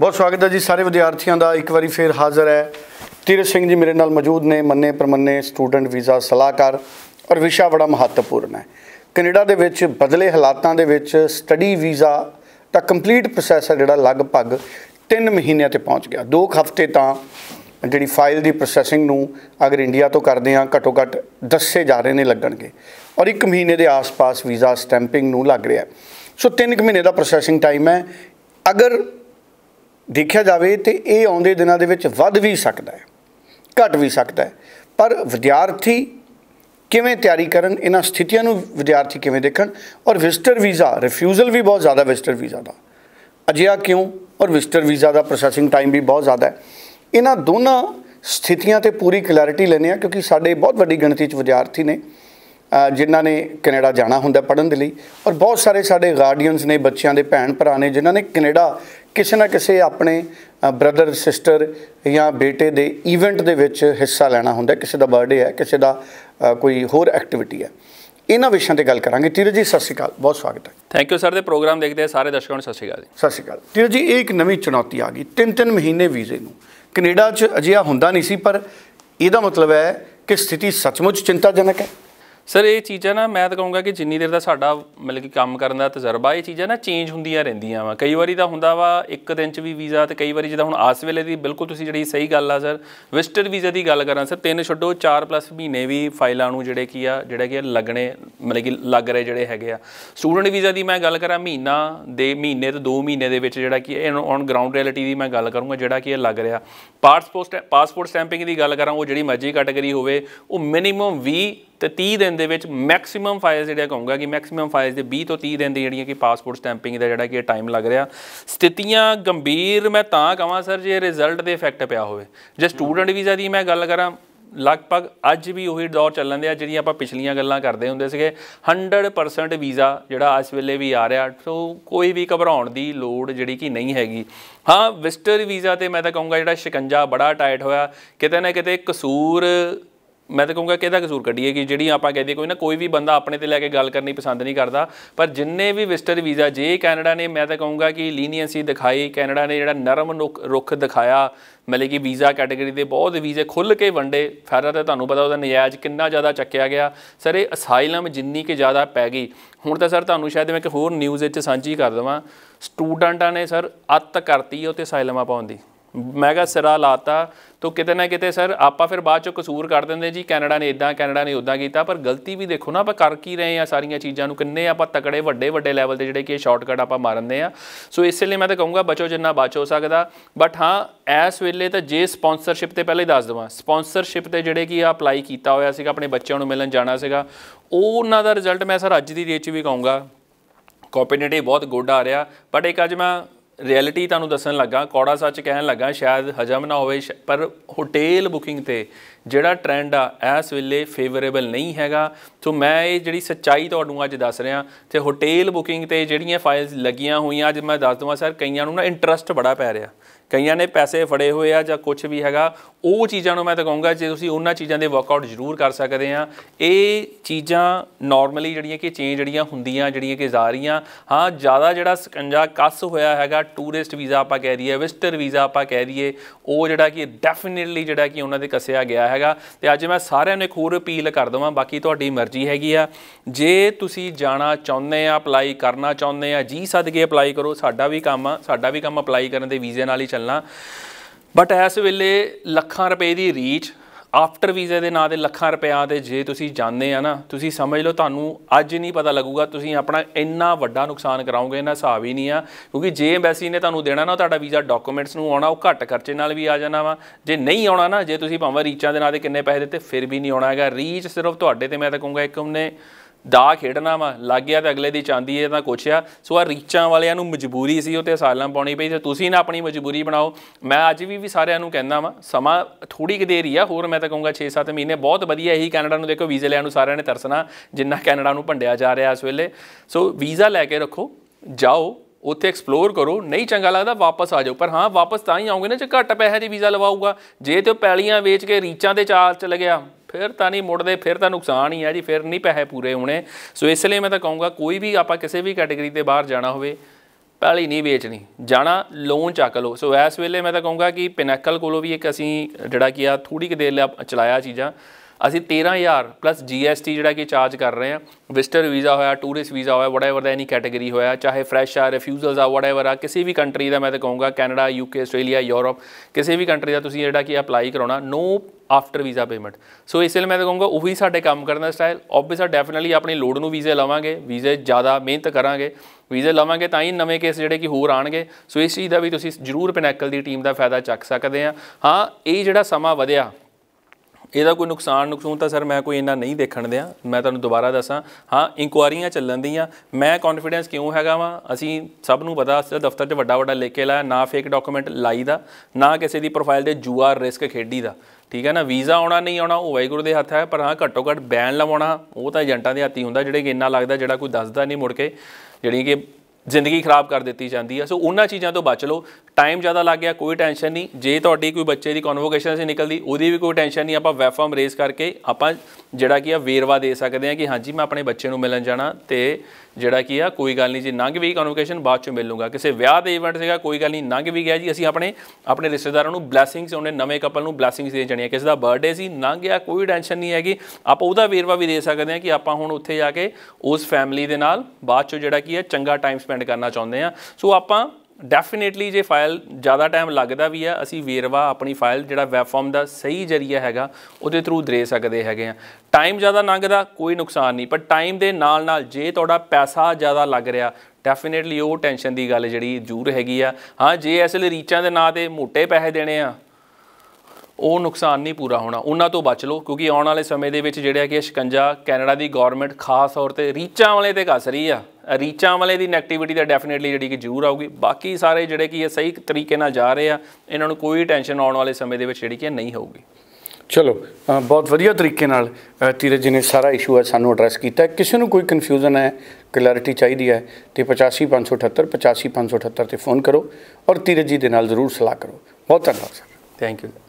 ਬਹੁਤ ਸਵਾਗਤ ਹੈ ਜੀ ਸਾਰੇ ਵਿਦਿਆਰਥੀਆਂ ਦਾ ਇੱਕ ਵਾਰੀ ਫੇਰ ਹਾਜ਼ਰ ਹੈ ਤੀਰਥ ਸਿੰਘ ਜੀ ਮੇਰੇ ਨਾਲ ਮੌਜੂਦ ਨੇ ਮੰਨੇ ਪਰਮੰਨੇ ਸਟੂਡੈਂਟ ਵੀਜ਼ਾ ਸਲਾਹਕਾਰ ਔਰ ਵਿਸ਼ਾ ਬੜਾ ਮਹੱਤਵਪੂਰਨ ਹੈ ਕੈਨੇਡਾ ਦੇ ਵਿੱਚ ਬਦਲੇ ਹਾਲਾਤਾਂ ਦੇ ਵਿੱਚ ਸਟੱਡੀ ਵੀਜ਼ਾ ਦਾ ਕੰਪਲੀਟ ਪ੍ਰੋਸੈਸ ਹੈ ਜਿਹੜਾ ਲਗਭਗ 3 ਮਹੀਨਿਆਂ ਤੇ ਪਹੁੰਚ ਗਿਆ 2 ਹਫ਼ਤੇ ਤਾਂ ਜਿਹੜੀ ਫਾਈਲ ਦੀ ਪ੍ਰੋਸੈਸਿੰਗ ਨੂੰ ਅਗਰ ਇੰਡੀਆ ਤੋਂ ਕਰਦੇ ਆ ਘੱਟੋ ਘੱਟ ਦੱਸੇ ਜਾ ਰਹੇ ਨੇ ਲੱਗਣਗੇ ਔਰ 1 ਮਹੀਨੇ ਦੇ ਆਸ-ਪਾਸ ਵੀਜ਼ਾ ਸਟੈਂਪਿੰਗ ਨੂੰ ਲੱਗ ਰਿਹਾ ਸੋ 3 ਮਹੀਨੇ ਦਾ ਪ੍ਰੋਸੈਸਿੰਗ ਟਾਈਮ ਹੈ ਅਗਰ ਦੇਖਿਆ ਜਾਵੇ ਤੇ ਇਹ ਆਉਂਦੇ ਦਿਨਾਂ ਦੇ ਵਿੱਚ ਵੱਧ ਵੀ ਸਕਦਾ ਹੈ ਘਟ ਵੀ ਸਕਦਾ ਹੈ ਪਰ ਵਿਦਿਆਰਥੀ ਕਿਵੇਂ ਤਿਆਰੀ ਕਰਨ ਇਹਨਾਂ ਸਥਿਤੀਆਂ ਨੂੰ ਵਿਦਿਆਰਥੀ ਕਿਵੇਂ ਦੇਖਣ ਔਰ ਵਿਜ਼ਟਰ ਵੀਜ਼ਾ ਰਿਫਿਊਜ਼ਲ ਵੀ ਬਹੁਤ ਜ਼ਿਆਦਾ ਵਿਜ਼ਟਰ ਵੀਜ਼ਾ ਦਾ ਅਜਿਹਾ ਕਿਉਂ ਔਰ ਵਿਜ਼ਟਰ ਵੀਜ਼ਾ ਦਾ ਪ੍ਰੋਸੈਸਿੰਗ ਟਾਈਮ ਵੀ ਬਹੁਤ ਜ਼ਿਆਦਾ ਹੈ ਇਹਨਾਂ ਦੋਨਾਂ ਸਥਿਤੀਆਂ ਤੇ ਪੂਰੀ ਕਲੈਰਿਟੀ ਲੈਣੇ ਆ ਕਿਉਂਕਿ ਸਾਡੇ ਬਹੁਤ ਵੱਡੀ ਗਿਣਤੀ ਚ ਵਿਦਿਆਰਥੀ ਨੇ ਜਿਨ੍ਹਾਂ ਨੇ ਕੈਨੇਡਾ ਜਾਣਾ ਹੁੰਦਾ ਪੜਨ ਦੇ ਲਈ ਔਰ ਬਹੁਤ ਸਾਰੇ ਸਾਡੇ ਗਾਰਡੀਅਨਸ ਨੇ ਬੱਚਿਆਂ ਦੇ ਭੈਣ ਭਰਾ ਨੇ ਜਿਨ੍ਹਾਂ ਨੇ ਕੈਨੇਡਾ ਕਿਸੇ ਨਾ ਕਿਸੇ ਆਪਣੇ ਬ੍ਰਦਰ ਸਿਸਟਰ ਜਾਂ ਬੇਟੇ ਦੇ ਇਵੈਂਟ ਦੇ ਵਿੱਚ ਹਿੱਸਾ ਲੈਣਾ ਹੁੰਦਾ ਕਿਸੇ ਦਾ ਬਰਥਡੇ ਹੈ ਕਿਸੇ ਦਾ ਕੋਈ ਹੋਰ ਐਕਟੀਵਿਟੀ ਹੈ ਇਹਨਾਂ ਵਿਸ਼ਿਆਂ ਤੇ ਗੱਲ ਕਰਾਂਗੇ ਤੀਰਜ ਜੀ ਸਤਿ ਸ਼੍ਰੀ ਅਕਾਲ ਬਹੁਤ ਸਵਾਗਤ ਹੈ ਥੈਂਕ ਯੂ ਸਰ ਦੇ ਪ੍ਰੋਗਰਾਮ ਦੇਖਦੇ ਆ ਸਾਰੇ ਦਰਸ਼ਕਾਂ ਨੂੰ ਸਤਿ ਸ਼੍ਰੀ ਅਕਾਲ ਜੀ ਸਤਿ ਸ਼੍ਰੀ ਅਕਾਲ ਤੀਰਜ ਜੀ ਇਹ ਇੱਕ ਨਵੀਂ ਚੁਣੌਤੀ ਆ ਗਈ ਤਿੰਨ ਤਿੰਨ ਮਹੀਨੇ ਵੀਜ਼ੇ ਨੂੰ ਕੈਨੇਡਾ 'ਚ ਅਜਿਹਾ ਹੁੰਦਾ ਨਹੀਂ ਸੀ ਪਰ ਇਹਦਾ ਮਤਲਬ ਹੈ ਕਿ ਸਥਿਤੀ ਸੱਚਮੁੱਚ ਚਿੰਤਾਜਨਕ ਹੈ ਸਰ ਇਹ ਚੀਜ਼ਾਂ ਨਾ ਮੈਂ ਤਾਂ ਕਹੂੰਗਾ ਕਿ ਜਿੰਨੀ ਦੇਰ ਦਾ ਸਾਡਾ ਮਤਲਬ ਕਿ ਕੰਮ ਕਰਨ ਦਾ ਤਜਰਬਾ ਇਹ ਚੀਜ਼ਾਂ ਨਾ ਚੇਂਜ ਹੁੰਦੀਆਂ ਰਹਿੰਦੀਆਂ ਵਾ ਕਈ ਵਾਰੀ ਤਾਂ ਹੁੰਦਾ ਵਾ ਇੱਕ ਦਿਨ ਚ ਵੀ ਵੀਜ਼ਾ ਤੇ ਕਈ ਵਾਰੀ ਜਿਹਦਾ ਹੁਣ ਆਸ ਵੇਲੇ ਦੀ ਬਿਲਕੁਲ ਤੁਸੀਂ ਜਿਹੜੀ ਸਹੀ ਗੱਲ ਆ ਸਰ ਵਿਜ਼ਟਰ ਵੀਜ਼ਾ ਦੀ ਗੱਲ ਕਰਾਂ ਸਰ ਤਿੰਨ ਛੱਡੋ 4 ਪਲੱਸ ਮਹੀਨੇ ਵੀ ਫਾਈਲਾਂ ਨੂੰ ਜਿਹੜੇ ਕੀ ਆ ਜਿਹੜੇ ਕੀ ਲੱਗਣੇ ਮਤਲਬ ਕਿ ਲੱਗ ਰਹੇ ਜਿਹੜੇ ਹੈਗੇ ਆ ਸਟੂਡੈਂਟ ਵੀਜ਼ਾ ਦੀ ਮੈਂ ਗੱਲ ਕਰਾਂ ਮਹੀਨਾ ਦੇ ਮਹੀਨੇ ਤੇ 2 ਮਹੀਨੇ ਦੇ ਵਿੱਚ ਜਿਹੜਾ ਕੀ ਇਹਨੂੰ ਔਨ ਗਰਾਊਂਡ ਰਿਐਲਿਟੀ ਦੀ ਮੈਂ ਗੱਲ ਕਰੂੰਗਾ ਜਿਹੜਾ ਕੀ ਲੱਗ ਰਿਹਾ ਪਾਸਪੋਰਟ ਪਾਸਪੋਰਟ ਸਟੈਂਪਿੰਗ ਦੀ ਗੱਲ ਕਰਾਂ ਉਹ ਜਿਹੜੀ ਮਰਜ਼ੀ ਕੈਟਾਗਰੀ ਹੋਵੇ ਉਹ ਮਿਨੀਮਮ 20 ਤੇ 30 ਦਿਨ ਦੇ ਵਿੱਚ ਮੈਕਸਿਮਮ ਫਾਈਲਸ ਜਿਹੜੀਆਂ ਕਹੂੰਗਾ ਕਿ ਮੈਕਸਿਮਮ ਫਾਈਲਸ ਦੇ 20 ਤੋਂ 30 ਦਿਨ ਦੀ ਜਿਹੜੀਆਂ ਕਿ ਪਾਸਪੋਰਟ ਸਟੈਂਪਿੰਗ ਦਾ ਜਿਹੜਾ ਕਿ ਟਾਈਮ ਲੱਗ ਰਿਹਾ ਸਥਿਤੀਆਂ ਗੰਭੀਰ ਮੈਂ ਤਾਂ ਕਹਾਂ ਸਰ ਜੇ ਰਿਜ਼ਲਟ ਦੇ ਇਫੈਕਟ ਪਿਆ ਹੋਵੇ ਜੇ ਸਟੂਡੈਂਟ ਵੀਜ਼ਾ ਦੀ ਮੈਂ ਗੱਲ ਕਰਾਂ ਲਗਭਗ ਅੱਜ ਵੀ ਉਹੀ ਦੌਰ ਚੱਲਣ ਦੇ ਆ ਜਿਹੜੀਆਂ ਆਪਾਂ ਪਿਛਲੀਆਂ ਗੱਲਾਂ ਕਰਦੇ ਹੁੰਦੇ ਸੀਗੇ 100% ਵੀਜ਼ਾ ਜਿਹੜਾ ਇਸ ਵੇਲੇ ਵੀ ਆ ਰਿਹਾ ਸੋ ਕੋਈ ਵੀ ਘਬਰਾਉਣ ਦੀ ਲੋੜ ਜਿਹੜੀ ਕਿ ਨਹੀਂ ਹੈਗੀ ਹਾਂ ਵਿਜ਼ਟਰ ਵੀਜ਼ਾ ਤੇ ਮੈਂ ਤਾਂ ਕਹੂੰਗਾ ਜਿਹੜਾ ਸ਼ਿਕੰਜਾ ਬੜਾ ਟਾਈਟ ਹੋਇਆ ਕਿਤੇ ਨਾ ਕਿਤੇ ਕਸੂਰ ਮੈਂ ਤਾਂ ਕਹੂੰਗਾ ਕਿ ਇਹਦਾ ਕਸੂਰ ਕੱਢੀਏ ਕਿ ਜਿਹੜੀ ਆਪਾਂ ਕਹਦੇ ਕੋਈ ਨਾ ਕੋਈ ਵੀ ਬੰਦਾ ਆਪਣੇ ਤੇ ਲੈ ਕੇ ਗੱਲ ਕਰਨੀ ਪਸੰਦ ਨਹੀਂ ਕਰਦਾ ਪਰ ਜਿੰਨੇ ਵੀ ਵਿਜ਼ਟਰ ਵੀਜ਼ਾ ਜੇ ਕੈਨੇਡਾ ਨੇ ਮੈਂ ਤਾਂ ਕਹੂੰਗਾ ਕਿ ਲੀਨੀਅੰਸੀ ਦਿਖਾਈ ਕੈਨੇਡਾ ਨੇ ਜਿਹੜਾ ਨਰਮ ਰੁਖ ਦਿਖਾਇਆ ਮਤਲਬ ਕਿ ਵੀਜ਼ਾ ਕੈਟਾਗਰੀ ਦੇ ਬਹੁਤ ਵੀਜ਼ੇ ਖੁੱਲ ਕੇ ਵੰਡੇ ਫਾਇਦਾ ਤਾਂ ਤੁਹਾਨੂੰ ਪਤਾ ਉਹਦਾ ਨਜਾਇਜ਼ ਕਿੰਨਾ ਜ਼ਿਆਦਾ ਚੱਕਿਆ ਗਿਆ ਸਰ ਇਹ ਅਸਾਈਲਮ ਜਿੰਨੀ ਕਿ ਜ਼ਿਆਦਾ ਪੈ ਗਈ ਹੁਣ ਤਾਂ ਸਰ ਤੁਹਾਨੂੰ ਸ਼ਾਇਦ ਮੈਂ ਇੱਕ ਹੋਰ ਨਿਊਜ਼ ਵਿੱਚ ਸਾਂਝੀ ਕਰ ਦਵਾਂ ਸਟੂਡੈਂਟਾਂ ਨੇ ਸਰ ਅੱਤ ਕਰਤੀ ਉਹ ਤੇ ਸਾਈਲਮਾ ਪਾਉਂਦੀ ਮੈਂ ਕਿਹਾ ਸਿਰਾ ਲਾਤਾ ਤੋ ਕਿਤੇ ਨਾ ਕਿਤੇ ਸਰ ਆਪਾਂ ਫਿਰ ਬਾਅਦ ਚ ਕਸੂਰ ਕਰ ਦਿੰਦੇ ਜੀ ਕੈਨੇਡਾ ਨੇ ਇਦਾਂ ਕੈਨੇਡਾ ਨੇ ਉਦਾਂ ਕੀਤਾ ਪਰ ਗਲਤੀ ਵੀ ਦੇਖੋ ਨਾ ਆਪਾਂ ਕਰ ਕੀ ਰਹੇ ਆ ਸਾਰੀਆਂ ਚੀਜ਼ਾਂ ਨੂੰ ਕਿੰਨੇ ਆਪਾਂ ਤਕੜੇ ਵੱਡੇ ਵੱਡੇ ਲੈਵਲ ਤੇ ਜਿਹੜੇ ਕਿ ਸ਼ਾਰਟਕਟ ਆਪਾਂ ਮਾਰਨਦੇ ਆ ਸੋ ਇਸੇ ਲਈ ਮੈਂ ਤਾਂ ਕਹੂੰਗਾ ਬਚੋ ਜਿੰਨਾ ਬਚ ਹੋ ਸਕਦਾ ਬਟ ਹਾਂ ਐਸ ਵੇਲੇ ਤਾਂ ਜੇ ਸਪਾਂਸਰਸ਼ਿਪ ਤੇ ਪਹਿਲੇ ਦੱਸ ਦਵਾਂ ਸਪਾਂਸਰਸ਼ਿਪ ਤੇ ਜਿਹੜੇ ਕਿ ਅਪਲਾਈ ਕੀਤਾ ਹੋਇਆ ਸੀਗਾ ਆਪਣੇ ਬੱਚਿਆਂ ਨੂੰ ਮਿਲਣ ਜਾਣਾ ਸੀਗਾ ਉਹਨਾਂ ਦਾ ਰਿਜ਼ਲਟ ਮੈਂ ਸਰ ਅੱਜ ਦੀ ਰੇਚ ਵੀ ਕਹੂੰਗਾ ਕੋਪੀਨੇਟਿਵ ਬਹੁਤ ਗੁੱਡ ਆ ਰਿਹਾ ਬਟ ਇੱਕ ਅੱਜ ਮੈਂ ਰਿਐਲਿਟੀ ਤੁਹਾਨੂੰ ਦੱਸਣ ਲੱਗਾ ਕੌੜਾ ਸੱਚ ਕਹਿਣ ਲੱਗਾ ਸ਼ਾਇਦ ਹਜਮ ਨਾ ਹੋਵੇ ਪਰ ਹੋਟੇਲ ਬੁਕਿੰਗ ਤੇ ਜਿਹੜਾ ਟ੍ਰੈਂਡ ਆ ਇਸ ਵੇਲੇ ਫੇਵਰੇਬਲ ਨਹੀਂ ਹੈਗਾ ਸੋ ਮੈਂ ਇਹ ਜਿਹੜੀ ਸੱਚਾਈ ਤੁਹਾਨੂੰ ਅੱਜ ਦੱਸ ਰਿਹਾ ਤੇ ਹੋਟੇਲ ਬੁਕਿੰਗ ਤੇ ਜਿਹੜੀਆਂ ਫਾਈਲਸ ਲੱਗੀਆਂ ਹੋਈਆਂ ਅੱਜ ਮੈਂ ਦੱਸ ਦਵਾਂ ਸਰ ਕਈਆਂ ਨੂੰ ਨਾ ਇੰਟਰਸਟ ਬੜਾ ਪੈ ਰਿਹਾ ਕਈਆਂ ਨੇ ਪੈਸੇ ਫੜੇ ਹੋਏ ਆ ਜਾਂ ਕੁਝ ਵੀ ਹੈਗਾ ਉਹ ਚੀਜ਼ਾਂ ਨੂੰ ਮੈਂ ਤਾਂ ਕਹੂੰਗਾ ਜੇ ਤੁਸੀਂ ਉਹਨਾਂ ਚੀਜ਼ਾਂ ਦੇ ਵਰਕਆਊਟ ਜ਼ਰੂਰ ਕਰ ਸਕਦੇ ਆ ਇਹ ਚੀਜ਼ਾਂ ਨਾਰਮਲੀ ਜਿਹੜੀਆਂ ਕਿ ਚੇਂਜ ਜਿਹੜੀਆਂ ਹੁੰਦੀਆਂ ਜਿਹੜੀਆਂ ਕਿ ਜਾ ਰਹੀਆਂ ਹਾਂ ਜ਼ਿਆਦਾ ਜਿਹੜਾ ਸਕੰਜਾ ਕੱਸ ਹੋਇਆ ਹੈਗਾ ਟੂਰਿਸਟ ਵੀਜ਼ਾ ਆਪਾਂ ਕਹਿ ਰਹੀਏ ਵਿਸਟਰ ਵੀਜ਼ਾ ਆਪਾਂ ਕਹਿ ਰਹੀਏ ਉਹ ਜਿਹੜਾ ਕਿ ਡੈਫੀਨਿਟਲੀ ਜਿਹੜਾ ਕਿ ਉਹਨਾਂ ਦੇ ਕੱਸਿਆ ਗਿਆ ਹੈਗਾ ਤੇ ਅੱਜ ਮੈਂ ਸਾਰਿਆਂ ਨੂੰ ਇੱਕ ਹੋਰ ਅਪੀਲ ਕਰ ਦਵਾਂ ਬਾਕੀ ਤੁਹਾਡੀ ਮਰਜ਼ੀ ਹੈਗੀ ਆ ਜੇ ਤੁਸੀਂ ਜਾਣਾ ਚਾਹੁੰਦੇ ਆ ਅਪਲਾਈ ਕਰਨਾ ਚਾਹੁੰਦੇ ਆ ਜੀ ਸਦਕੇ ਅਪਲਾਈ ਕਰੋ ਸਾਡਾ ਵੀ ਕੰਮ ਆ ਸਾਡਾ ਵੀ ਕੰਮ ਅਪਲਾਈ ਕਰਨ ਦੇ ਵੀਜ਼ੇ ਨਾਲ ਹੀ ਚੱਲਣਾ ਬਟ ਇਸ ਵੇਲੇ ਲੱਖਾਂ ਰੁਪਏ ਦੀ ਰੀਚ ਆਫਟਰ ਵੀਜ਼ੇ ਦੇ ਨਾਂ ਦੇ ਲੱਖਾਂ ਰੁਪਿਆ ਦੇ ਜੇ ਤੁਸੀਂ ਜਾਣਦੇ ਆ ਨਾ ਤੁਸੀਂ ਸਮਝ ਲਓ ਤੁਹਾਨੂੰ ਅੱਜ ਨਹੀਂ ਪਤਾ ਲੱਗੂਗਾ ਤੁਸੀਂ ਆਪਣਾ ਇੰਨਾ ਵੱਡਾ ਨੁਕਸਾਨ ਕਰਾਉਂਗੇ ਇਹਨਾਂ ਹਿਸਾਬ ਹੀ ਨਹੀਂ ਆ ਕਿਉਂਕਿ ਜੇ ਐਮਬੈਸੀ ਨੇ ਤੁਹਾਨੂੰ ਦੇਣਾ ਨਾ ਤੁਹਾਡਾ ਵੀਜ਼ਾ ਡਾਕੂਮੈਂਟਸ ਨੂੰ ਆਉਣਾ ਉਹ ਘੱਟ ਖਰਚੇ ਨਾਲ ਵੀ ਆ ਜਾਣਾ ਵਾ ਜੇ ਨਹੀਂ ਆਉਣਾ ਨਾ ਜੇ ਤੁਸੀਂ ਭਾਵੇਂ ਰੀਚਾਂ ਦੇ ਨਾਂ ਦੇ ਕਿੰਨੇ ਪੈਸੇ ਦਿੱਤੇ ਫਿਰ ਵੀ ਨਹੀਂ ਆਉਣਾ ਹੈਗਾ ਰੀਚ ਸਿਰਫ ਤੁਹਾਡੇ ਤੇ ਮੈਂ ਤਾਂ ਕਹੂੰਗਾ ਇੱਕ ਉਹਨੇ ਦਾ ਖੇਡਣਾ ਵਾ ਲੱਗ ਗਿਆ ਤੇ ਅਗਲੇ ਦੀ ਚਾਂਦੀ ਇਹ ਤਾਂ ਕੋਚਿਆ ਸੋ ਆ ਰੀਚਾਂ ਵਾਲਿਆਂ ਨੂੰ ਮਜਬੂਰੀ ਸੀ ਉਹ ਤੇ ਸਾਲਾਂ ਪਾਉਣੀ ਪਈ ਤੇ ਤੁਸੀਂ ਨਾ ਆਪਣੀ ਮਜਬੂਰੀ ਬਣਾਓ ਮੈਂ ਅੱਜ ਵੀ ਵੀ ਸਾਰਿਆਂ ਨੂੰ ਕਹਿੰਦਾ ਵਾਂ ਸਮਾਂ ਥੋੜੀ ਕਿ ਦੇਰ ਹੀ ਆ ਹੋਰ ਮੈਂ ਤਾਂ ਕਹੂੰਗਾ 6-7 ਮਹੀਨੇ ਬਹੁਤ ਵਧੀਆ ਇਹੀ ਕੈਨੇਡਾ ਨੂੰ ਦੇਖੋ ਵੀਜ਼ੇ ਲੈਣ ਨੂੰ ਸਾਰਿਆਂ ਨੇ ਤਰਸਣਾ ਜਿੰਨਾ ਕੈਨੇਡਾ ਨੂੰ ਭੰਡਿਆ ਜਾ ਰਿਹਾ ਇਸ ਵੇਲੇ ਸੋ ਵੀਜ਼ਾ ਲੈ ਕੇ ਰੱਖੋ ਜਾਓ ਉੱਥੇ ਐਕਸਪਲੋਰ ਕਰੋ ਨਹੀਂ ਚੰਗਾ ਲੱਗਦਾ ਵਾਪਸ ਆ ਜਾਓ ਪਰ ਹਾਂ ਵਾਪਸ ਤਾਂ ਹੀ ਆਉਂਗੇ ਨਾ ਜੇ ਘੱਟ ਪੈਸੇ ਦੀ ਵੀਜ਼ਾ ਲਵਾਊਗਾ ਜੇ ਤੇ ਪੈਲੀਆਂ ਵੇਚ ਕੇ ਰੀਚਾਂ ਦੇ ਚਾਲ ਚੱਲ ਗਿਆ ਫਿਰ ਤਾਂ ਨਹੀਂ ਮੁੜਦੇ ਫਿਰ ਤਾਂ ਨੁਕਸਾਨ ਹੀ ਆ ਜੀ ਫਿਰ ਨਹੀਂ ਪੈਸੇ ਪੂਰੇ ਹੋਣੇ ਸੋ ਇਸ ਲਈ ਮੈਂ ਤਾਂ ਕਹੂੰਗਾ ਕੋਈ ਵੀ ਆਪਾਂ ਕਿਸੇ ਵੀ ਕੈਟਾਗਰੀ ਤੇ ਬਾਹਰ ਜਾਣਾ ਹੋਵੇ ਪਹਿਲੀ ਨਹੀਂ ਵੇਚਣੀ ਜਾਣਾ ਲੋਨ ਚੱਕ ਲਓ ਸੋ ਇਸ ਵੇਲੇ ਮੈਂ ਤਾਂ ਕਹੂੰਗਾ ਕਿ ਪਿਨੈਕਲ ਕੋਲੋਂ ਵੀ ਇੱਕ ਅਸੀਂ ਜਿਹੜਾ ਕੀ ਆ ਥੋੜੀ ਕਿ ਦੇਰ ਲਈ ਚਲਾਇਆ ਚੀਜ਼ਾਂ ਅਸੀਂ 13000 ਪਲੱਸ ਜੀਐਸਟੀ ਜਿਹੜਾ ਕਿ ਚਾਰਜ ਕਰ ਰਹੇ ਆ ਵਿਜ਼ਟਰ ਵੀਜ਼ਾ ਹੋਇਆ ਟੂਰਿਸਟ ਵੀਜ਼ਾ ਹੋਇਆ ਵਟਐਵਰ ਦਾ ਐਨੀ ਕੈਟਾਗਰੀ ਹੋਇਆ ਚਾਹੇ ਫਰੈਸ਼ ਆ ਰਿਫਿਊਜ਼ਲਸ ਆ ਵਟਐਵਰ ਆ ਕਿਸੇ ਵੀ ਕੰਟਰੀ ਦਾ ਮੈਂ ਤਾਂ ਕਹੂੰਗਾ ਕੈਨੇਡਾ ਯੂਕੇ ਆਸਟ੍ਰੇਲੀਆ ਯੂਰਪ ਕਿਸੇ ਵੀ ਕੰਟਰੀ ਦਾ ਤੁਸੀਂ ਜਿਹੜਾ ਕਿ ਅਪਲਾਈ ਕਰਾਉਣਾ no after visa payment so ਇਸ ਲਈ ਮੈਂ ਤਾਂ ਕਹੂੰਗਾ ਉਹੀ ਸਾਡੇ ਕੰਮ ਕਰਨ ਦਾ ਸਟਾਈਲ ਆਬਵੀਅਸ ਆ ਡੈਫੀਨਿਟਲੀ ਆਪਣੀ ਲੋਡ ਨੂੰ ਵੀਜ਼ੇ ਲਵਾਂਗੇ ਵੀਜ਼ੇ ਜ਼ਿਆਦਾ ਮਿਹਨਤ ਕਰਾਂਗੇ ਵੀਜ਼ੇ ਲਵਾਂਗੇ ਤਾਂ ਹੀ ਨਵੇਂ ਕੇਸ ਜਿਹੜੇ ਕਿ ਹੋਰ ਆਣਗੇ ਸੋ ਇਸ ਚੀਜ਼ ਦਾ ਵੀ ਤੁਸੀਂ ਜ਼ਰੂਰ ਪਿਨੈਕਲ ਦੀ ਟੀਮ ਦਾ ਫਾਇਦਾ ਚੱਕ ਸਕਦੇ ਆ ਹਾਂ ਇਹ ਜਿਹੜਾ ਸਮਾਂ ਵਧਿਆ ਇਹਦਾ ਕੋਈ ਨੁਕਸਾਨ ਨੁਕਸਾਨ ਤਾਂ ਸਰ ਮੈਂ ਕੋਈ ਇੰਨਾ ਨਹੀਂ ਦੇਖਣ ਦਿਆਂ ਮੈਂ ਤੁਹਾਨੂੰ ਦੁਬਾਰਾ ਦੱਸਾਂ ਹਾਂ ਇਨਕੁਆਰੀਆਂ ਚੱਲਣ ਦੀਆਂ ਮੈਂ ਕੌਨਫੀਡੈਂਸ ਕਿਉਂ ਹੈਗਾ ਵਾਂ ਅਸੀਂ ਸਭ ਨੂੰ ਪਤਾ ਅਸਲ ਦਫ਼ਤਰ 'ਚ ਵੱਡਾ ਵੱਡਾ ਲਿਖ ਕੇ ਲਾਇਆ ਨਾ ਫੇਕ ਡਾਕੂਮੈਂਟ ਲਾਈਦਾ ਨਾ ਕਿਸੇ ਦੀ ਪ੍ਰੋਫਾਈਲ ਦੇ ਜੂਆ ਰਿਸਕ ਖੇਡੀ ਦਾ ਠੀਕ ਹੈ ਨਾ ਵੀਜ਼ਾ ਆਉਣਾ ਨਹੀਂ ਆਉਣਾ ਉਹ ਵਾਹਿਗੁਰੂ ਦੇ ਹੱਥ ਹੈ ਪਰ ਹਾਂ ਘੱਟੋ ਘੱਟ ਬੈਨ ਲਵਾਉਣਾ ਉਹ ਤਾਂ ਏਜੰਟਾਂ ਦੇ ਹੱਥੀ ਹੁੰਦਾ ਜਿਹੜੇ ਕਿ ਇੰਨਾ ਲੱਗਦਾ ਜਿਹੜਾ ਕੋਈ ਦੱਸਦਾ ਨਹੀਂ ਮੁੜ ਕੇ ਜਿਹੜੀ ਕਿ ਜ਼ਿੰਦਗੀ ਖਰਾਬ ਕਰ ਦਿੱਤੀ ਜਾਂਦੀ ਹੈ ਸੋ ਉਹਨਾਂ ਚੀਜ਼ਾਂ ਤੋਂ ਬਚ ਲਓ ਟਾਈਮ ਜ਼ਿਆਦਾ ਲੱਗ ਗਿਆ ਕੋਈ ਟੈਨਸ਼ਨ ਨਹੀਂ ਜੇ ਤੁਹਾਡੀ ਕੋਈ ਬੱਚੇ ਦੀ ਕਨਵੋਕੇਸ਼ਨ ਸੀ ਨਿਕਲਦੀ ਉਹਦੀ ਵੀ ਕੋਈ ਟੈਨਸ਼ਨ ਨਹੀਂ ਆਪਾਂ ਵੈਬ ਫਾਰਮ ਰੇਜ਼ ਕਰਕੇ ਆਪਾਂ ਜਿਹੜਾ ਕੀ ਆ ਵੇਰਵਾ ਦੇ ਸਕਦੇ ਆ ਕਿ ਹਾਂਜੀ ਮੈਂ ਆਪਣੇ ਬੱਚੇ ਨੂੰ ਮਿਲਣ ਜਾਣਾ ਤੇ ਜਿਹੜਾ ਕੀ ਆ ਕੋਈ ਗੱਲ ਨਹੀਂ ਜੀ ਨੰਗ ਵੀ ਕਨਵੋਕੇਸ਼ਨ ਬਾਅਦ ਚ ਮਿਲ ਲੂੰਗਾ ਕਿਸੇ ਵਿਆਹ ਦੇ ਇਵੈਂਟ ਸੀਗਾ ਕੋਈ ਗੱਲ ਨਹੀਂ ਨੰਗ ਵੀ ਗਿਆ ਜੀ ਅਸੀਂ ਆਪਣੇ ਆਪਣੇ ਰਿਸ਼ਤੇਦਾਰਾਂ ਨੂੰ ਬਲੇਸਿੰਗਸ ਉਹਨੇ ਨਵੇਂ ਕਪਲ ਨੂੰ ਬਲੇਸਿੰਗਸ ਦੇ ਜਾਣੀਆਂ ਕਿਸੇ ਦਾ ਬਰਥਡੇ ਸੀ ਨੰਗ ਗਿਆ ਕੋਈ ਟੈਨਸ਼ਨ ਨਹੀਂ ਹੈਗੀ ਆਪਾਂ ਉਹਦਾ ਵੇਰਵਾ ਵੀ ਦੇ ਸਕਦੇ ਆ ਕਿ ਆਪਾਂ ਹੁਣ ਉੱਥੇ ਜਾ ਕੇ ਉਸ ਫੈਮਿਲੀ ਦੇ ਨਾਲ ਬਾਅਦ ਚ ਜਿਹੜਾ ਕੀ ਆ ਚੰਗਾ ਟਾਈਮ ਸਪੈਂਡ ਕਰਨਾ ਚਾਹੁੰਦੇ ਆ ਸੋ ਆਪਾਂ ਡੈਫੀਨੇਟਲੀ ਜੇ ਫਾਈਲ ਜ਼ਿਆਦਾ ਟਾਈਮ ਲੱਗਦਾ ਵੀ ਆ ਅਸੀਂ ਵੇਰਵਾ ਆਪਣੀ ਫਾਈਲ ਜਿਹੜਾ ਵੈਬ ਫਾਰਮ ਦਾ ਸਹੀ ਜਰੀਆ ਹੈਗਾ ਉਹਦੇ ਥਰੂ ਦੇ ਸਕਦੇ ਹੈਗੇ ਆ ਟਾਈਮ ਜ਼ਿਆਦਾ ਲੰਘਦਾ ਕੋਈ ਨੁਕਸਾਨ ਨਹੀਂ ਪਰ ਟਾਈਮ ਦੇ ਨਾਲ ਨਾਲ ਜੇ ਤੁਹਾਡਾ ਪੈਸਾ ਜ਼ਿਆਦਾ ਲੱਗ ਰਿਹਾ ਡੈਫੀਨੇਟਲੀ ਉਹ ਟੈਨਸ਼ਨ ਦੀ ਗੱਲ ਜਿਹੜੀ ਜ਼ਰੂਰ ਹੈਗੀ ਆ ਹਾਂ ਜੇ ਐਸਲ ਰੀਚਾਂ ਦੇ ਨਾਂ ਤੇ ਮੋٹے ਪੈਸੇ ਦੇਣੇ ਆ ਉਹ ਨੁਕਸਾਨ ਨਹੀਂ ਪੂਰਾ ਹੋਣਾ ਉਹਨਾਂ ਤੋਂ ਬਚ ਲਓ ਕਿਉਂਕਿ ਆਉਣ ਵਾਲੇ ਸਮੇਂ ਦੇ ਵਿੱਚ ਜਿਹੜਾ ਕਿ ਸ਼ਿਕੰਜਾ ਕੈਨੇਡਾ ਦੀ ਗਵਰਨਮੈਂਟ ਖਾਸ ਤੌਰ ਤੇ ਰੀਚਾਂ ਵਾਲੇ ਤੇ ਕੱਸ ਰਹੀ ਆ ਰੀਚਾਂ ਵਾਲੇ ਦੀ ਨੈਗੇਟਿਵਿਟੀ ਤਾਂ ਡੈਫੀਨਿਟਲੀ ਜਿਹੜੀ ਕਿ ਜ਼ਰੂਰ ਆਊਗੀ ਬਾਕੀ ਸਾਰੇ ਜਿਹੜੇ ਕਿ ਇਹ ਸਹੀ ਤਰੀਕੇ ਨਾਲ ਜਾ ਰਹੇ ਆ ਇਹਨਾਂ ਨੂੰ ਕੋਈ ਟੈਨਸ਼ਨ ਆਉਣ ਵਾਲੇ ਸਮੇਂ ਦੇ ਵਿੱਚ ਜਿਹੜੀ ਕਿ ਨਹੀਂ ਹੋਊਗੀ ਚਲੋ ਬਹੁਤ ਵਧੀਆ ਤਰੀਕੇ ਨਾਲ ਤੀਰੇ ਜੀ ਨੇ ਸਾਰਾ ਇਸ਼ੂ ਹੈ ਸਾਨੂੰ ਐਡਰੈਸ ਕੀਤਾ ਕਿਸੇ ਨੂੰ ਕੋਈ ਕਨਫਿਊਜ਼ਨ ਹੈ ਕਲੈਰਿਟੀ ਚਾਹੀਦੀ ਹੈ ਤੇ 85578 85578 ਤੇ ਫੋਨ ਕਰੋ ਔਰ ਤੀਰੇ ਜੀ ਦੇ ਨਾਲ ਜ਼ਰੂਰ ਸਲਾਹ ਕਰੋ ਬਹੁਤ ਧੰਨਵਾਦ ਸਰ ਥੈਂਕ ਯੂ